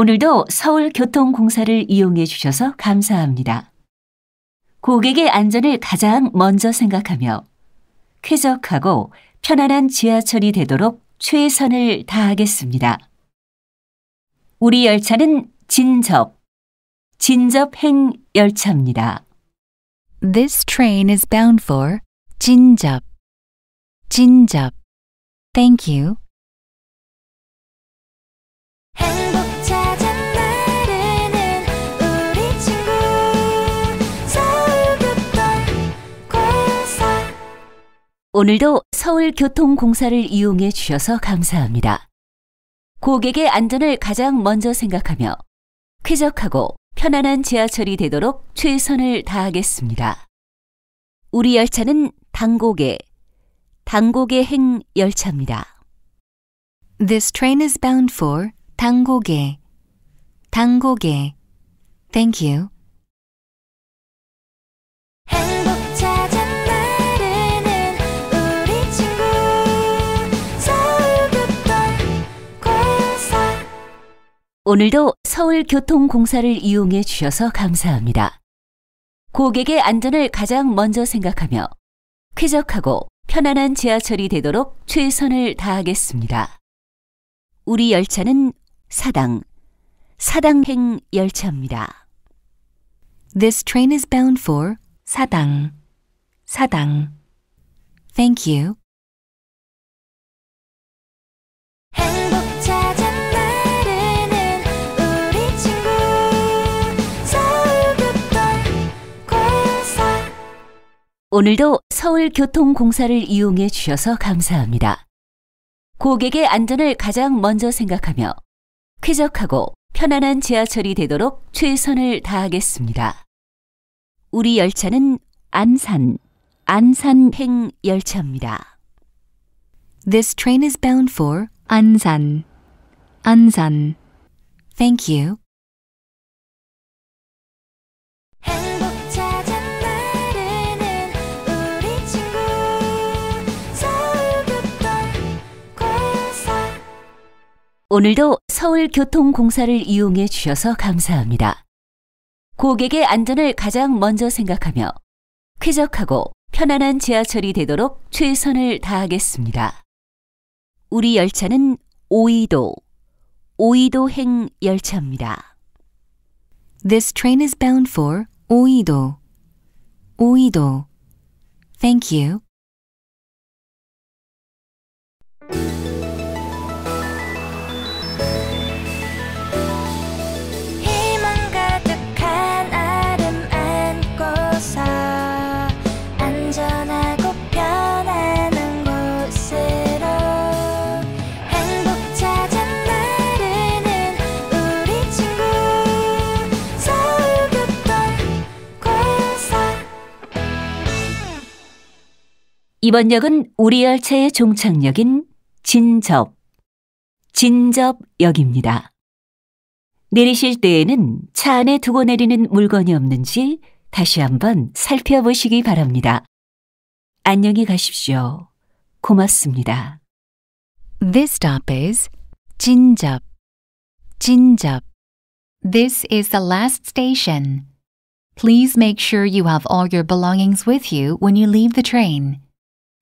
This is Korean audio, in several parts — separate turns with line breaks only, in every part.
오늘도 서울교통공사를 이용해 주셔서 감사합니다. 고객의 안전을 가장 먼저 생각하며 쾌적하고 편안한 지하철이 되도록 최선을 다하겠습니다. 우리 열차는 진접, 진접행 열차입니다. This train is
bound for 진접, 진접. Thank you.
오늘도 서울교통공사를 이용해 주셔서 감사합니다. 고객의 안전을 가장 먼저 생각하며 쾌적하고 편안한 지하철이 되도록 최선을 다하겠습니다. 우리 열차는 당곡에, 당곡에 행 열차입니다. This train is bound for 당곡에, 당곡에. Thank you. 오늘도 서울교통공사를 이용해 주셔서 감사합니다. 고객의 안전을 가장 먼저 생각하며 쾌적하고 편안한 지하철이 되도록 최선을 다하겠습니다. 우리 열차는 사당, 사당행 열차입니다. This train is bound for 사당, 사당. Thank you. 오늘도 서울교통공사를 이용해 주셔서 감사합니다. 고객의 안전을 가장 먼저 생각하며 쾌적하고 편안한 지하철이 되도록 최선을 다하겠습니다. 우리 열차는 안산, 안산행 열차입니다. This train is bound for 안산, 안산. Thank you. 오늘도 서울교통공사를 이용해 주셔서 감사합니다. 고객의 안전을 가장 먼저 생각하며 쾌적하고 편안한 지하철이 되도록 최선을 다하겠습니다. 우리 열차는 오이도, 오이도행 열차입니다. This train is bound for 오이도. 오이도. Thank you. 이번 역은 우리 열차의 종착역인 진접, 진접역입니다. 내리실 때에는 차 안에 두고 내리는 물건이 없는지 다시 한번 살펴보시기 바랍니다. 안녕히 가십시오. 고맙습니다. This stop is 진접, 진접. This is the last station. Please make sure you have all your belongings with you when you leave the train.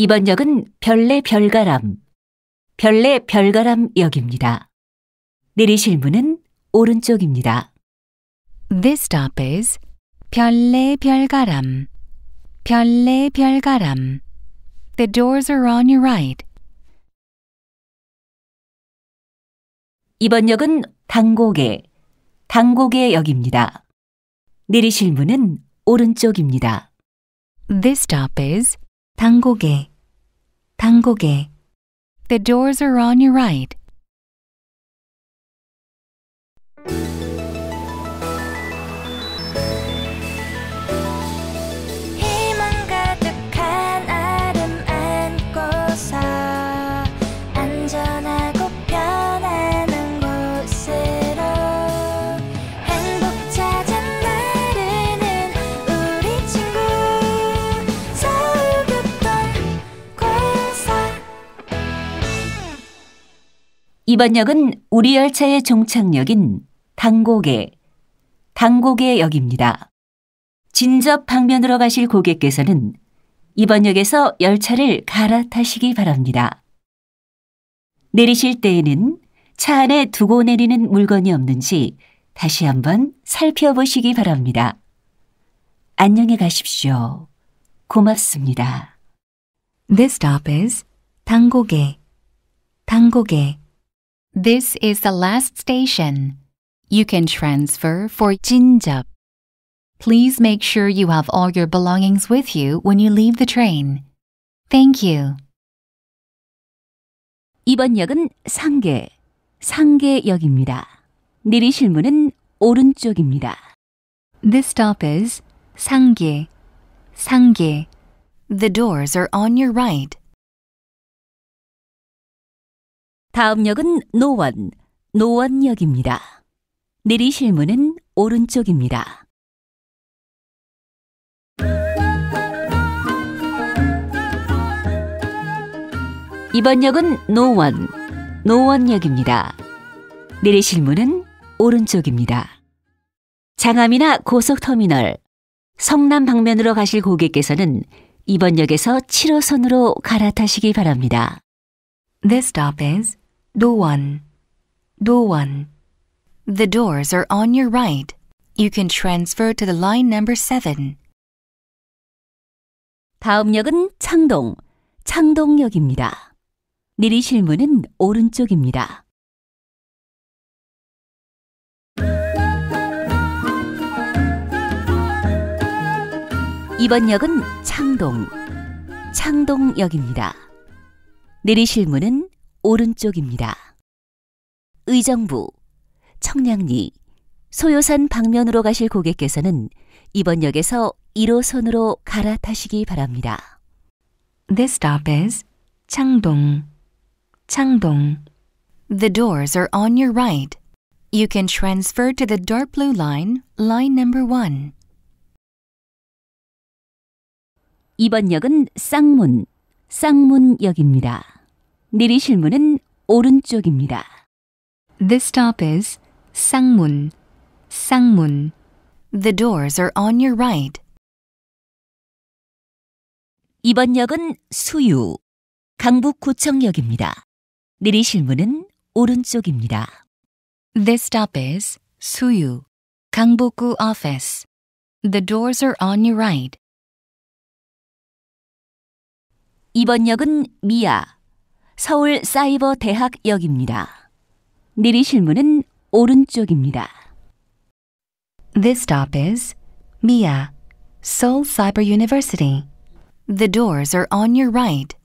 이번 역은 별내 별가람, 별내 별가람 역입니다. 내리실 문은 오른쪽입니다. This stop is 별내 별가람, 별내 별가람. The
doors are on your right.
이번 역은 당곡의, 당곡의 역입니다. 내리실 문은 오른쪽입니다. This stop is 당고개, 당고개. The doors are on your right. 이번 역은 우리 열차의 종착역인 당곡의 당곡의 역입니다. 진접 방면으로 가실 고객께서는 이번 역에서 열차를 갈아타시기 바랍니다. 내리실 때에는 차 안에 두고 내리는 물건이 없는지 다시 한번 살펴보시기 바랍니다. 안녕히 가십시오. 고맙습니다. This stop is 당곡에 당곡에 This is the last station. You can transfer for Jinjeop. Please make sure you have all your belongings with you when you leave the train. Thank you. 이번 역은 상계, 상계역입니다. 내리실 문은 오른쪽입니다. This stop is 상계, 상계. The doors are on your right.
다음 역은 노원,
노원역입니다. 내리실 문은 오른쪽입니다. 이번 역은 노원, 노원역입니다. 내리실 문은 오른쪽입니다. 장암이나 고속터미널, 성남 방면으로 가실 고객께서는 이번 역에서 7호선으로 갈아타시기 바랍니다. This stop is no o n The doors are on your right. You can transfer to the line number 7. 다음 역은 창동, 창동역입니다. 내리실 문은 오른쪽입니다. 이번 역은 창동, 창동역입니다. 내리실 문은 오른쪽입니다. 의정부, 청량리, 소요산 방면으로 가실 고객께서는 이번 역에서 1호선으로 갈아타시기 바랍니다. This stop is 창동. 창동. The doors are on your right. You can transfer to the dark blue line, line number 1. 이번 역은 쌍문, 쌍문역입니다. 내리실 문은 오른쪽입니다. This stop is 쌍문, 쌍문. The doors are on your right. 이번 역은 수유, 강북구청역입니다. 내리실 문은 오른쪽입니다. This stop is 수유, 강북구 office. The doors are on your right. 이번 역은 미야, 서울 사이버 대학역입니다. 내리실문은 오른쪽입니다. This stop is Mia, Seoul Cyber University. The doors are on your right.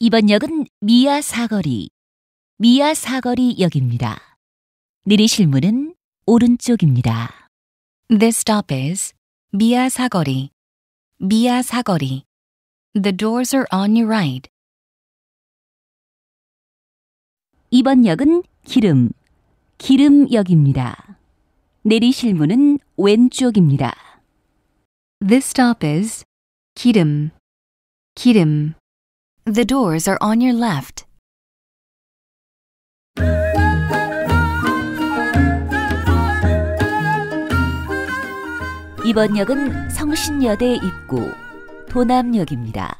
이번 역은 미아 사거리,
미아 사거리 역입니다. 내리실 문은 오른쪽입니다. This stop is 미아 사거리, 미아 사거리.
The doors are on your right.
이번 역은 기름, 기름역입니다. 내리실 문은 왼쪽입니다. This stop is 기름,
기름. The doors are on your left.
이번 역은 성신여대 입구, 도남역입니다.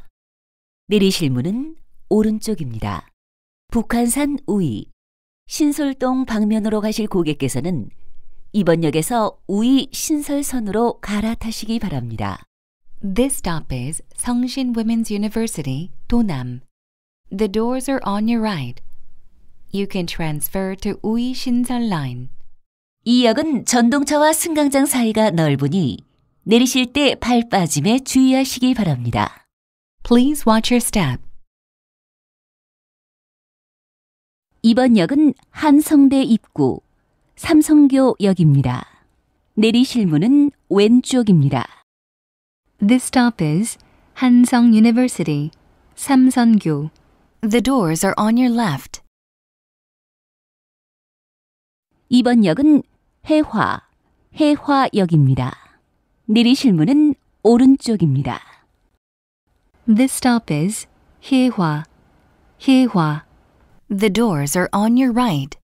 내리실 문은 오른쪽입니다. 북한산 우이 신솔동 방면으로 가실 고객께서는 이번 역에서 우이 신설선으로 갈아타시기 바랍니다. This stop is s e Women's University, 도남. The doors are on your right. You can transfer to 우이 신설 l i 이 역은 전동차와 승강장 사이가 넓으니 내리실 때팔 빠짐에 주의하시기 바랍니다. Please watch your step. 이번 역은 한성대 입구, 삼성교 역입니다. 내리실 문은 왼쪽입니다. This stop is Hansung University, 삼성교. The doors are on your left. 이번 역은 해화, 해화역입니다. 내리실 문은 오른쪽입니다. This stop is Hiehua. Hiehua. The doors are on your right.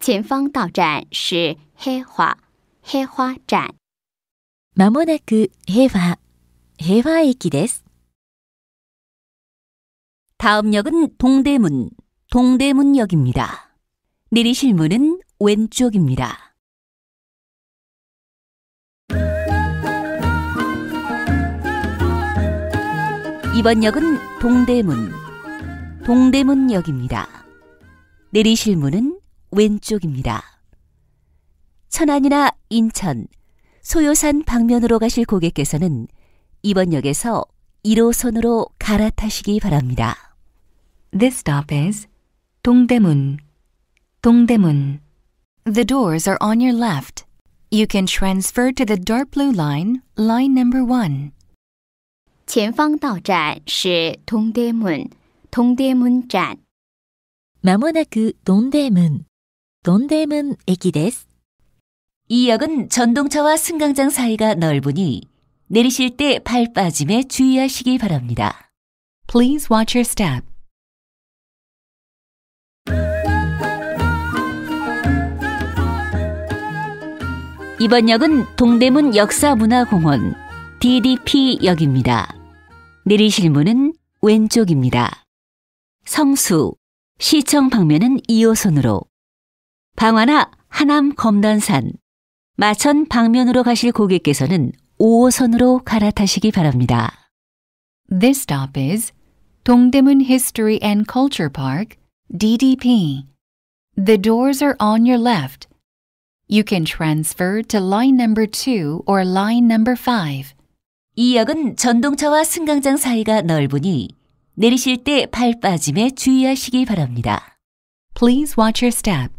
前方到站是 Hiehua.
Hiehua 站.まもなく Hiehua. Hiehua 駅です. 다음 역은 동대문, 동대문역입니다. 내리실 문은 왼쪽입니다. 이번 역은 동대문, 동대문역입니다. 내리실 문은 왼쪽입니다. 천안이나 인천, 소요산 방면으로 가실 고객께서는 이번 역에서 1호선으로 갈아타시기 바랍니다. This stop is 동대문, 동대문. The doors are on your left. You can transfer to the dark blue line, line number 1. 前方到站是동대문동대문站。まもなく동대문동대문駅です。이 역은 전동차와 승강장 사이가 넓으니 내리실 때 발 빠짐에 주의하시기 바랍니다. Please watch your step. 이번 역은 동대문 역사문화공원 DDP역입니다. 내리실 문은 왼쪽입니다. 성수, 시청 방면은 2호선으로, 방화나 하남 검단산, 마천 방면으로 가실 고객께서는 5호선으로 갈아타시기 바랍니다. This stop is 동대문 History and Culture Park, DDP. The doors are on your left. You can transfer to line number 2 or line number 5. 이 역은 전동차와 승강장 사이가 넓으니 내리실 때 발 빠짐에 주의하시기 바랍니다. Please watch your step.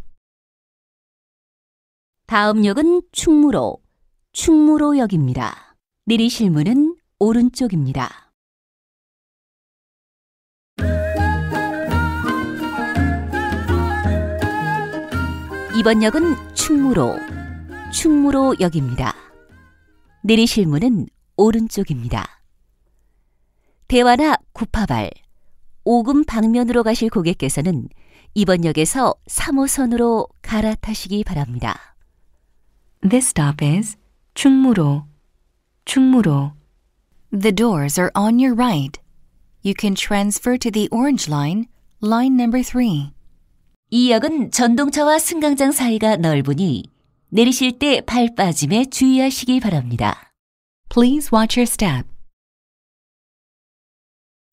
다음 역은 충무로, 충무로역입니다. 내리실 문은 오른쪽입니다. 이번 역은 충무로, 충무로역입니다. 내리실 문은 오른쪽입니다. 대화나 구파발, 오금 방면으로 가실 고객께서는 이번 역에서 3호선으로 갈아타시기 바랍니다. This stop is 충무로, 충무로. The doors are on your right. You can transfer to the orange line, line number 3. 이 역은 전동차와 승강장 사이가 넓으니 내리실 때 발 빠짐에 주의하시기 바랍니다. Please watch your step.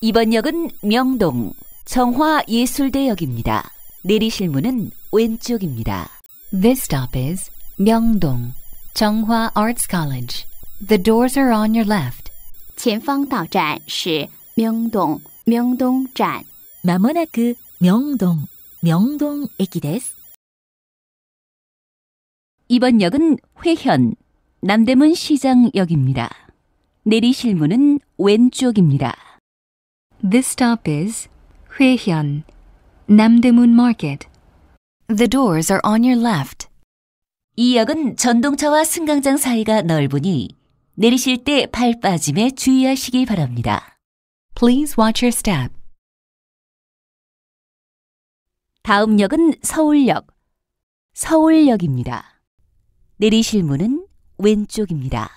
이번 역은 명동 정화예술대역입니다. 내리실 문은 왼쪽입니다. This stop is 명동 정화 Arts College. The doors are on your left.
前方到站是명동 명동站.
まもなく 명동 명동駅です. 이번 역은 회현 남대문 시장역입니다. 내리실 문은 왼쪽입니다. This stop is 회현, 남대문 m a The doors are on your left. 이 역은 전동차와 승강장 사이가 넓으니 내리실 때 발 빠짐에 주의하시기 바랍니다. Please watch your step.
다음 역은 서울역, 서울역입니다. 내리실 문은
왼쪽입니다.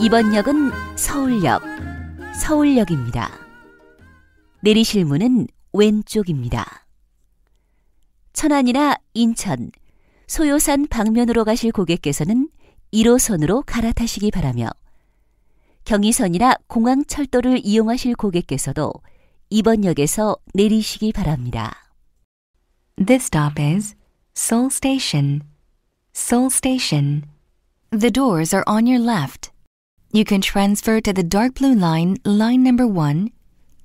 이번 역은 서울역, 서울역입니다. 내리실 문은 왼쪽입니다. 천안이나 인천, 소요산 방면으로 가실 고객께서는 1호선으로 갈아타시기 바라며 경의선이나 공항철도를 이용하실 고객께서도 2번 역에서 내리시기 바랍니다. This stop is Seoul Station. Seoul Station. The doors are on your left. You can transfer to the dark blue line, line number 1,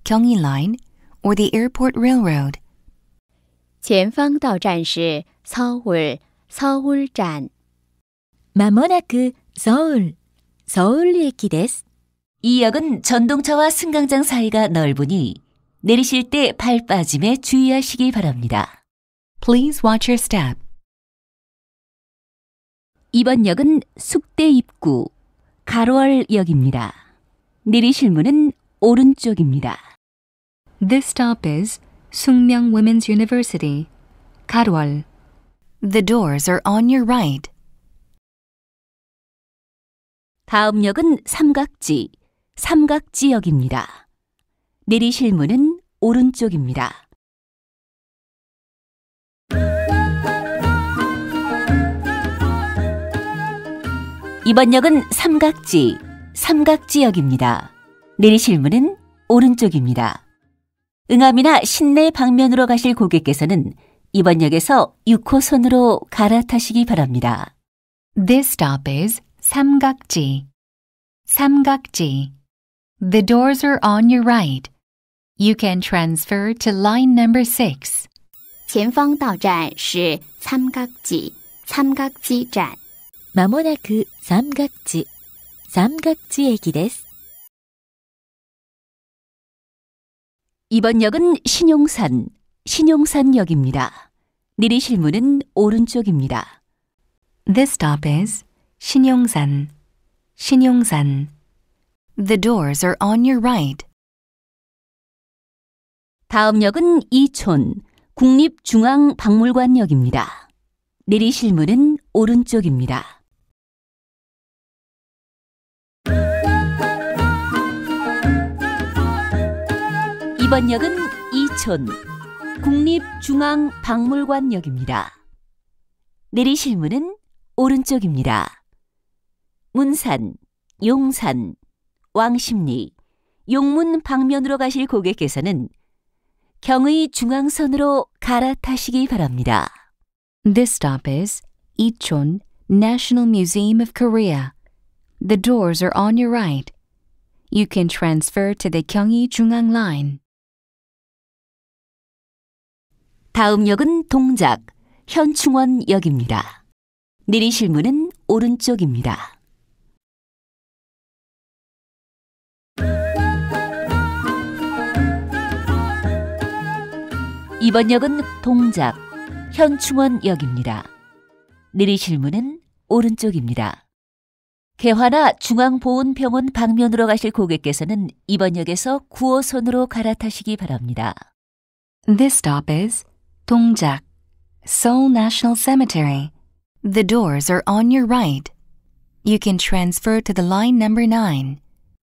Gyeonggi Line, or the Airport Railroad.
前方到站是 서울,
서울站. まもなく 서울, 서울駅です. 이 역은 전동차와 승강장 사이가 넓으니 내리실 때팔 빠짐에 주의하시기 바랍니다. Please watch your step. 이번 역은 숙대 입구 가로월역입니다. 내리실 문은 오른쪽입니다. This stop is Sungmyeong Women's University, 가로월. The doors are on your right. 다음 역은 삼각지, 삼각지역입니다. 내리실 문은 오른쪽입니다. 이번 역은 삼각지, 삼각지역입니다. 내리실 문은 오른쪽입니다. 응암이나 신내 방면으로 가실 고객께서는 이번 역에서 6호선으로 갈아타시기 바랍니다. This stop is 삼각지. 삼각지. The doors are on your right. You can transfer to line number 6.
前方到站是三角지삼각지站まもなく三角地、三角地駅です。
이번 역은 신용산, 신용산역입니다. 내리실 문은 오른쪽입니다. This stop is 신용산, 신용산. The doors are on your right. 다음 역은 이촌 국립중앙박물관역입니다. 내리실 문은 오른쪽입니다. 이번 역은 이촌 국립중앙박물관역입니다. 내리실 문은 오른쪽입니다. 문산, 용산, 왕십리, 용문 방면으로 가실 고객께서는 경의 중앙선으로 갈아타시기 바랍니다. This stop is Ichon National Museum of Korea. The doors are on your right. You can transfer to the 경의 중앙 line.
다음 역은 동작 현충원역입니다.
내리실 문은 오른쪽입니다. 이번 역은 동작, 현충원역입니다. 내리실 문은 오른쪽입니다. 개화나 중앙보훈병원 방면으로 가실 고객께서는 이번 역에서 9호선으로 갈아타시기 바랍니다. This stop is 동작, Seoul National Cemetery. The doors are on your right. You can transfer to the line number 9.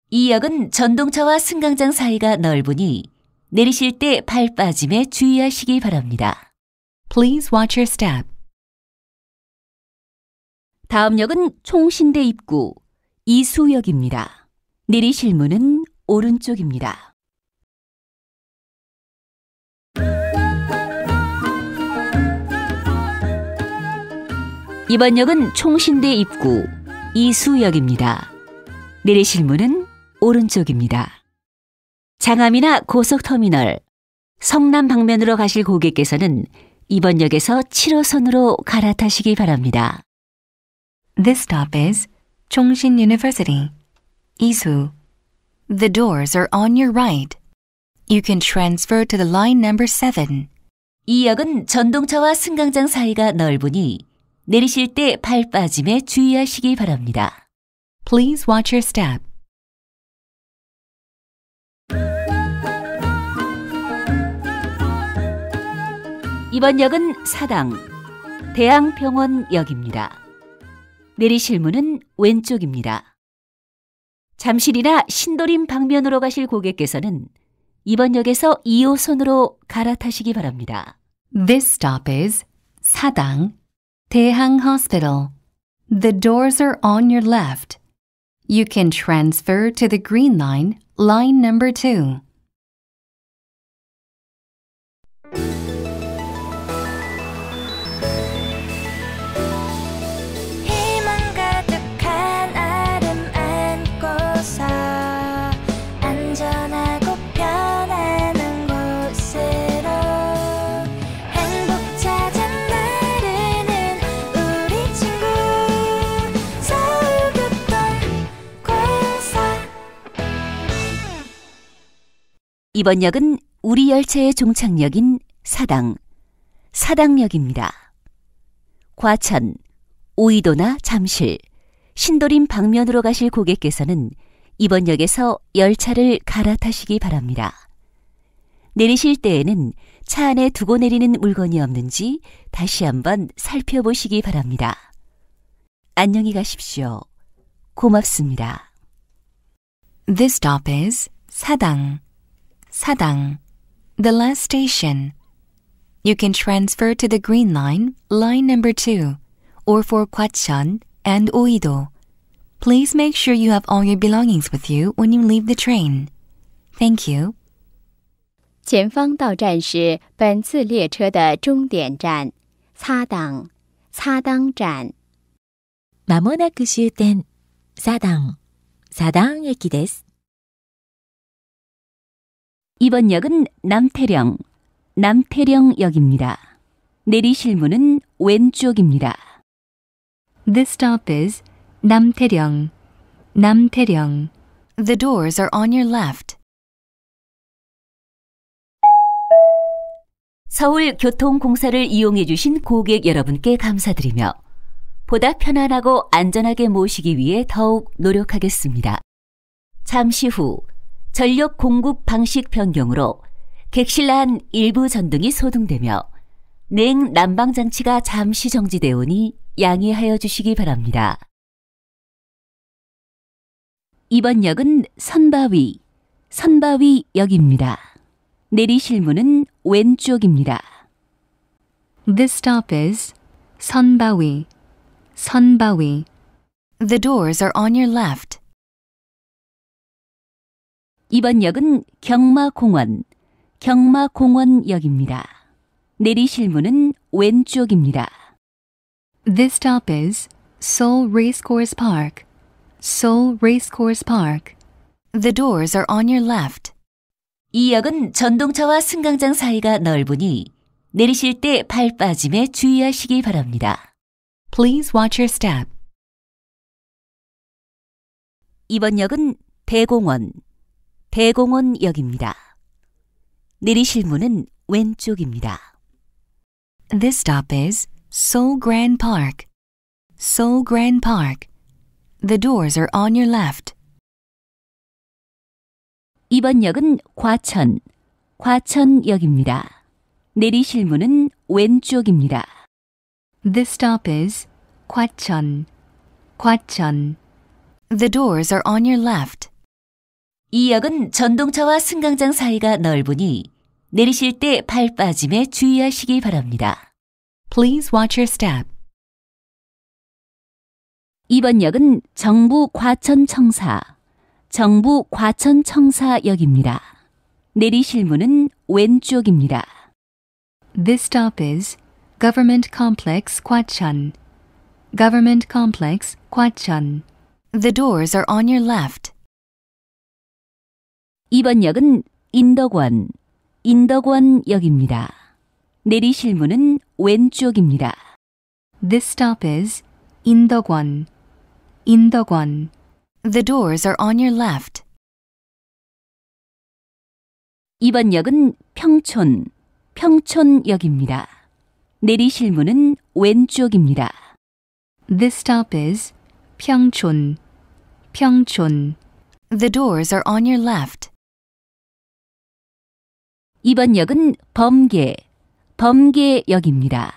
이 역은 전동차와 승강장 사이가 넓으니 내리실 때 발 빠짐에 주의하시기 바랍니다. Please watch your step. 다음 역은 총신대 입구 이수역입니다. 내리실 문은 오른쪽입니다. 이번 역은 총신대 입구 이수역입니다. 내리실 문은 오른쪽입니다. 장암이나 고속터미널, 성남 방면으로 가실 고객께서는 이번 역에서 7호선으로 갈아타시기 바랍니다. This stop is Chongshin University, Isu. The doors are on your right. You can transfer to the line number 7. 이 역은 전동차와 승강장 사이가 넓으니 내리실 때 발 빠짐에 주의하시기 바랍니다. Please watch your step. 이번 역은 사당, 대항병원역입니다. 내리실 문은 왼쪽입니다. 잠실이나 신도림 방면으로 가실 고객께서는 이번 역에서 2호선으로 갈아타시기 바랍니다. This stop is 사당, 대항 Hospital. The doors are on your left. You can transfer
to the green line, line number 2.
이번 역은 우리 열차의 종착역인 사당, 사당역입니다. 과천, 오이도나 잠실, 신도림 방면으로 가실 고객께서는 이번 역에서 열차를 갈아타시기 바랍니다. 내리실 때에는 차 안에 두고 내리는 물건이 없는지 다시 한번 살펴보시기 바랍니다. 안녕히 가십시오. 고맙습니다. This stop is 사당. Sadang, the last station. You can transfer to the Green Line, line number 2, or for Kwachan and Oido. Please make sure you have all your belongings with you when you leave the train. Thank you. 이번 역은 남태령, 남태령역입니다. 내리실 문은 왼쪽입니다. t h i stop is 남태령, 남태령.
The doors are on your left.
서울교통공사를 이용해 주신 고객 여러분께 감사드리며 보다 편안하고 안전하게 모시기 위해 더욱 노력하겠습니다. 잠시 후 전력 공급 방식 변경으로 객실안 일부 전등이 소등되며 냉 난방 장치가 잠시 정지되어 오니 양해하여 주시기 바랍니다. 이번 역은 선바위, 선바위 역입니다. 내리실 문은 왼쪽입니다. This stop is 선바위, 선바위. The doors are on your left. 이번 역은 경마공원, 경마공원역입니다. 내리실 문은 왼쪽입니다. This stop is Seoul Racecourse Park. Seoul Racecourse Park. The doors are on your left. 이 역은 전동차와 승강장 사이가 넓으니 내리실 때 발 빠짐에 주의하시기 바랍니다. Please watch your step. 이번 역은 대공원, 대공원역입니다. 내리실 문은 왼쪽입니다. This stop is Seoul Grand Park. Seoul Grand Park. The doors are on your left. 이번 역은 과천, 과천역입니다. 내리실 문은 왼쪽입니다. This stop is 과천, 과천. The doors are on your left. 이 역은 전동차와 승강장 사이가 넓으니 내리실 때발 빠짐에 주의하시기 바랍니다. Please watch your step. 이번 역은 정부 과천청사, 정부 과천청사역입니다. 내리실 문은 왼쪽입니다. This stop is Government Complex Kwachon. Government Complex Kwachon. The doors are on your left. 2번 역은 인덕원, 인덕원 역입니다. 내리실 문은 왼쪽입니다. This stop is 인덕원, 인덕원. The doors are on your left. 2번 역은 평촌, 평촌역입니다. 내리실 문은 왼쪽입니다. This stop is 평촌, 평촌. The doors are on your left. 이번 역은 범계, 범계역입니다.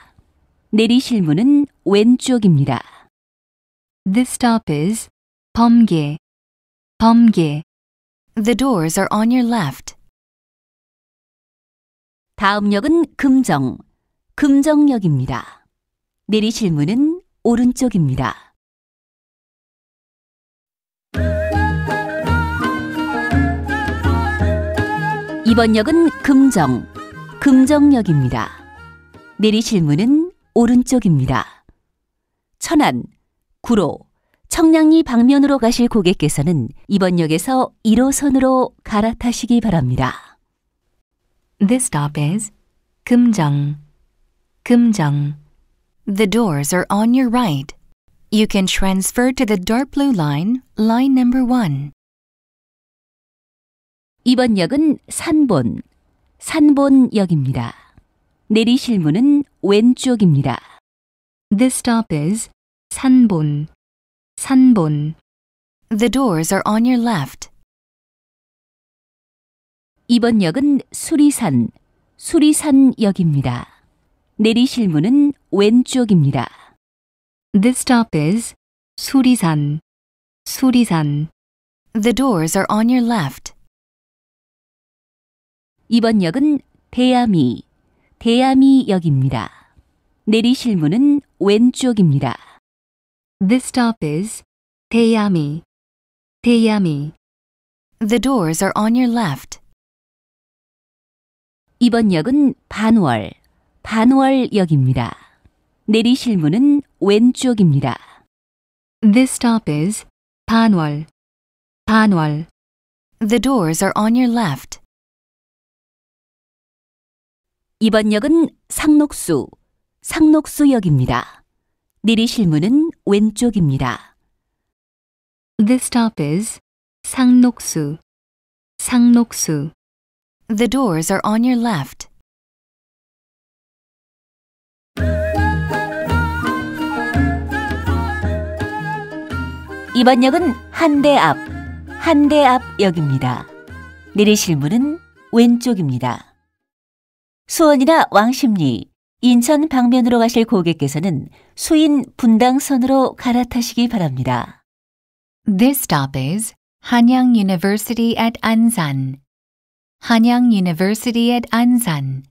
내리실 문은 왼쪽입니다. This stop is 범계,
범계. The doors are on your left.
다음 역은 금정, 금정역입니다. 내리실 문은 오른쪽입니다. 이번 역은 금정, 금정역입니다. 내리실 문은 오른쪽입니다. 천안, 구로, 청량리 방면으로 가실 고객께서는 이번 역에서 1호선으로 갈아타시기 바랍니다. This stop is 금정. 금정. The doors are on your right. You can transfer to the dark blue line, line number 1. 이번 역은 산본, 산본역입니다. 내리실 문은 왼쪽입니다. This stop is 산본, 산본. The doors are on your left. 이번 역은 수리산, 수리산역입니다. 내리실 문은 왼쪽입니다. This stop is 수리산, 수리산. The doors are on your left. 이번 역은 대암이, 대암이역입니다. 내리실 문은 왼쪽입니다. This stop is 대암이, 대암이. The doors are on your left. 이번 역은 반월, 반월역입니다. 내리실 문은 왼쪽입니다. This stop is 반월, 반월.
The doors are on your left.
이번 역은 상록수, 상록수역입니다. 내리실 문은 왼쪽입니다. This stop is
상록수, 상록수. The doors are on your left.
이번 역은 한대 앞, 한대 앞역입니다. 내리실 문은 왼쪽입니다. 수원이나 왕십리, 인천 방면으로 가실 고객께서는 수인 분당선으로 갈아타시기 바랍니다. This stop is Hanyang University at Ansan. Hanyang University at Ansan.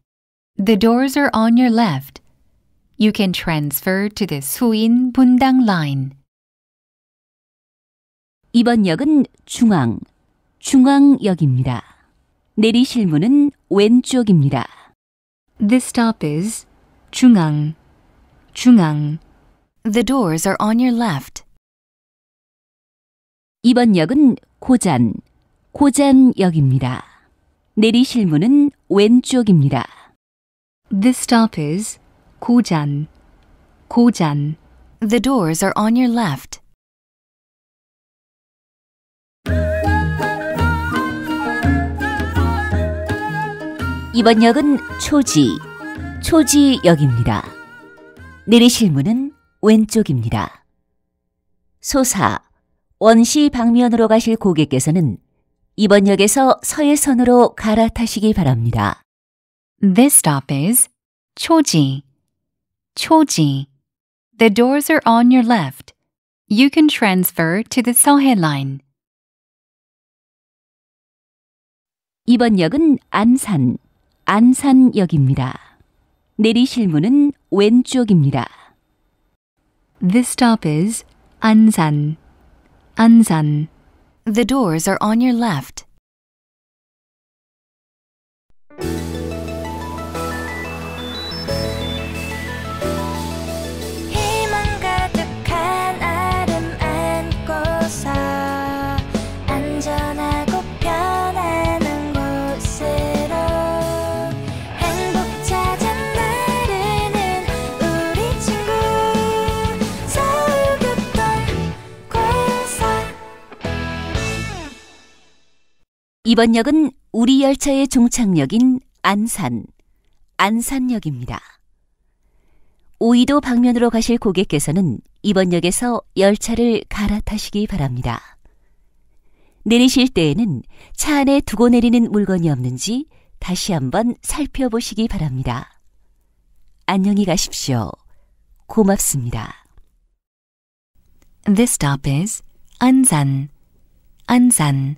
The doors are on your left. You can transfer to the Suin Bundang line. 이번 역은 중앙, 중앙역입니다. 내리실 문은 왼쪽입니다. The stop is 중앙, 중앙. The doors are on your left. 이번 역은 고잔, 고잔역입니다. 내리실 문은 왼쪽입니다. This stop is 고잔, 고잔.
The doors are on your left.
이번 역은 초지, 초지역입니다. 내리실 문은 왼쪽입니다. 소사, 원시 방면으로 가실 고객께서는 이번 역에서 서해선으로 갈아타시기 바랍니다. This stop is 초지, 초지. The doors are
on your left. You can transfer to the 서해 line.
이번 역은 안산, 안산역입니다. 내리실 문은 왼쪽입니다. This stop is 안산. 안산. The doors are on your left. 이번 역은 우리 열차의 종착역인 안산, 안산역입니다. 오이도 방면으로 가실 고객께서는 이번 역에서 열차를 갈아타시기 바랍니다. 내리실 때에는 차 안에 두고 내리는 물건이 없는지 다시 한번 살펴보시기 바랍니다. 안녕히 가십시오. 고맙습니다. This stop is 안산, 안산.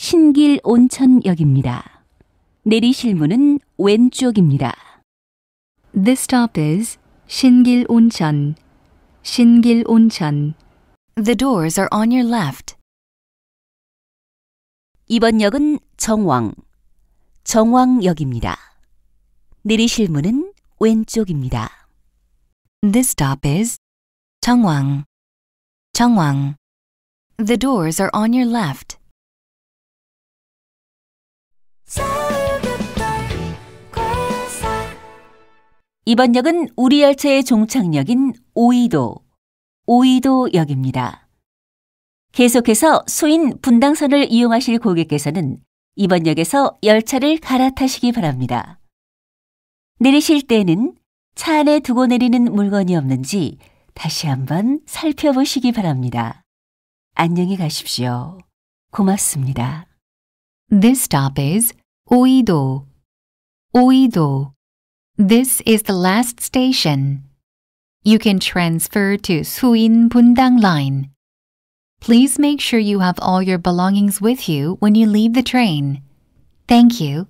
신길 온천역입니다. 내리실 문은 왼쪽입니다. This stop is 신길 온천. 신길 온천. The doors are on your left. 이번 역은 정왕. 정왕역입니다. 내리실 문은 왼쪽입니다. This stop is 정왕. 정왕.
The doors are on your left.
이번 역은 우리 열차의 종착역인 오이도, 오이도역입니다. 계속해서 수인 분당선을 이용하실 고객께서는 이번 역에서 열차를 갈아타시기 바랍니다. 내리실 때는 차 안에 두고 내리는 물건이 없는지 다시 한번 살펴보시기 바랍니다. 안녕히 가십시오. 고맙습니다. This stop
is Oido. Oido. This is the last
station. You can transfer to Suin Bundang Line. Please make sure you have all your belongings with you when you leave the train.
Thank you.